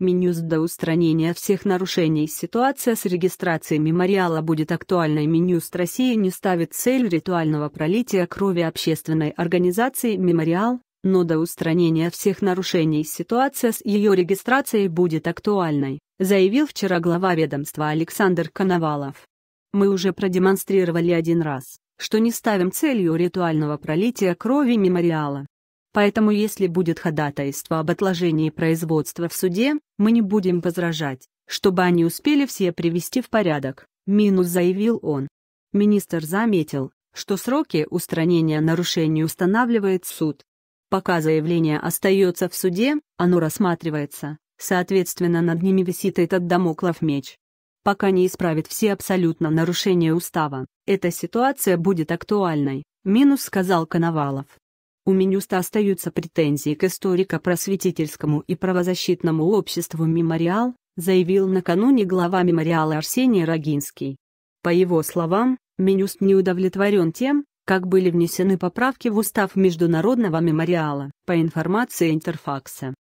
Меню до устранения всех нарушений. Ситуация с регистрацией мемориала будет актуальной. Минюст России не ставит цель ритуального пролития крови общественной организации «Мемориал», но до устранения всех нарушений ситуация с ее регистрацией будет актуальной, заявил вчера глава ведомства Александр Коновалов. Мы уже продемонстрировали один раз, что не ставим целью ритуального пролития крови мемориала. Поэтому если будет ходатайство об отложении производства в суде, мы не будем возражать, чтобы они успели все привести в порядок, минус заявил он. Министр заметил, что сроки устранения нарушений устанавливает суд. Пока заявление остается в суде, оно рассматривается, соответственно над ними висит этот домоклов меч. Пока не исправит все абсолютно нарушения устава, эта ситуация будет актуальной, минус сказал Коновалов у Минюста остаются претензии к историко-просветительскому и правозащитному обществу «Мемориал», заявил накануне глава мемориала Арсений Рогинский. По его словам, Минюст не удовлетворен тем, как были внесены поправки в устав Международного мемориала, по информации Интерфакса.